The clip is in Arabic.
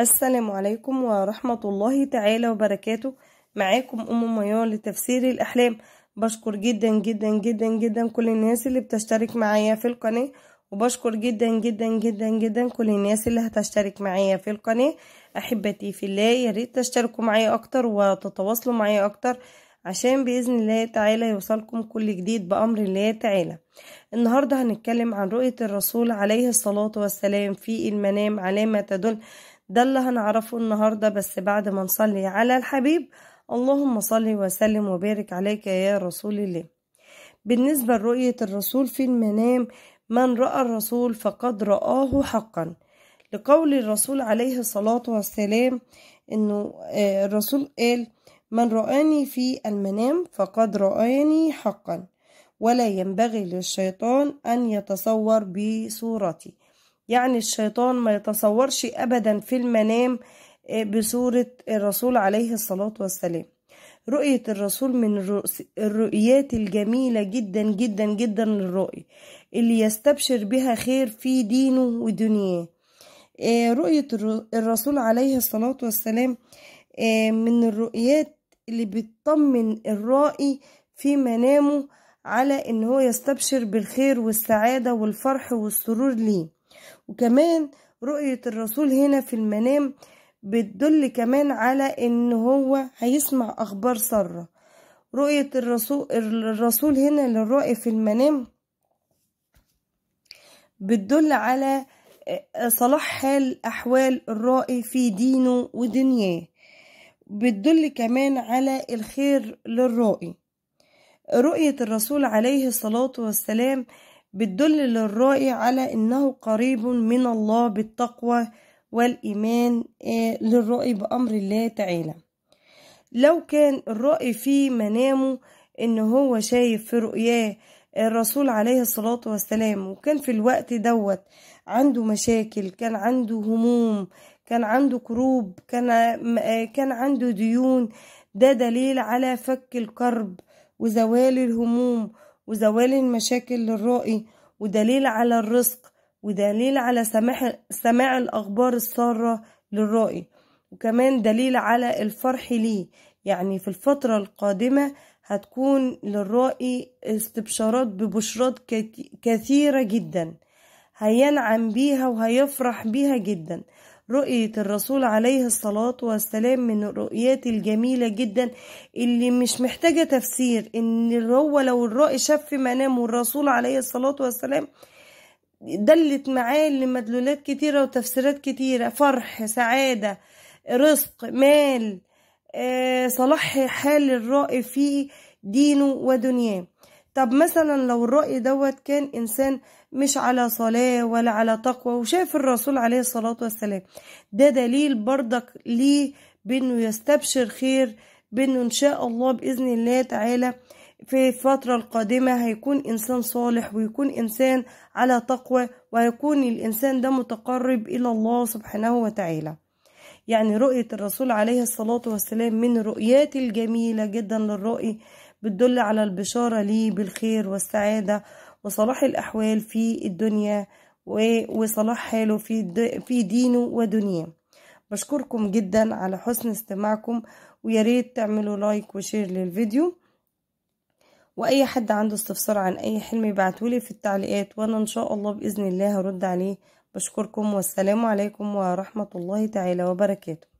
السلام عليكم ورحمة الله تعالى وبركاته معاكم أم ميار لتفسير الأحلام بشكر جدا جدا جدا جدا كل الناس اللي بتشترك معايا في القناة وبشكر جدا جدا جدا جدا كل الناس اللي هتشترك معايا في القناة أحبتي في الله ياريت تشتركوا معايا أكتر وتتواصلوا معايا أكتر عشان بإذن الله تعالى يوصلكم كل جديد بأمر الله تعالى النهاردة هنتكلم عن رؤية الرسول عليه الصلاة والسلام في المنام علامة تدل ده اللي هنعرفه النهاردة بس بعد ما نصلي على الحبيب اللهم صل وسلم وبارك عليك يا رسول الله بالنسبة لرؤية الرسول في المنام من رأى الرسول فقد رآه حقا لقول الرسول عليه الصلاة والسلام انه آه، الرسول قال من رآني في المنام فقد رآني حقا ولا ينبغي للشيطان أن يتصور بصورتي يعني الشيطان ما يتصورش أبدا في المنام آه، بصورة الرسول عليه الصلاة والسلام رؤية الرسول من الرؤيات الجميلة جدا جدا جدا للرؤية اللي يستبشر بها خير في دينه ودنياه آه، رؤية الرسول عليه الصلاة والسلام آه، من الرؤيات اللي بتطمن الرائي في منامه على ان هو يستبشر بالخير والسعادة والفرح والسرور ليه وكمان رؤية الرسول هنا في المنام بتدل كمان على ان هو هيسمع اخبار سارة رؤية الرسول, الرسول هنا للرؤية في المنام بتدل على آه، صلاح حال احوال الرائي في دينه ودنياه بتدل كمان على الخير للرائي رؤية الرسول عليه الصلاة والسلام بتدل للرائي على أنه قريب من الله بالتقوى والإيمان آه، للرائي بأمر الله تعالى لو كان الرائي في منامه ان هو شايف في رؤياه آه، الرسول عليه الصلاة والسلام وكان في الوقت دوت عنده مشاكل كان عنده هموم كان عنده كروب كان, آه، كان عنده ديون ده دليل على فك الكرب وزوال الهموم وزوال المشاكل للرائي ودليل على الرزق ودليل على سماع, الأخبار السارة للرائي وكمان دليل على الفرح ليه يعني في الفترة القادمة هتكون للرائي استبشارات ببشرات كثيرة جدا هينعم بيها وهيفرح بيها جدا رؤية الرسول عليه الصلاة والسلام من الرؤيات الجميلة جدا اللي مش محتاجة تفسير ان هو لو الرأي شاف في منامه الرسول عليه الصلاة والسلام دلت معاه لمدلولات كتيرة وتفسيرات كتيرة فرح سعادة رزق مال آه، صلاح حال الرائي في دينه ودنياه طب مثلا لو الرأي دوت كان إنسان مش على صلاة ولا على تقوى وشاف الرسول عليه الصلاة والسلام ده دليل بردك ليه بأنه يستبشر خير بأنه إن شاء الله بإذن الله تعالى في الفترة القادمة هيكون إنسان صالح ويكون إنسان على تقوى وهيكون الإنسان ده متقرب إلى الله سبحانه وتعالى يعني رؤية الرسول عليه الصلاة والسلام من الرؤيات الجميلة جدا للرأي بتدل على البشارة ليه بالخير والسعادة وصلاح الأحوال في الدنيا وصلاح حاله في في دينه ودنياه بشكركم جدا على حسن استماعكم وياريت تعملوا لايك وشير للفيديو واي حد عنده استفسار عن اي حلم يبعتولي في التعليقات وانا ان شاء الله باذن الله هرد عليه بشكركم والسلام عليكم ورحمه الله تعالى وبركاته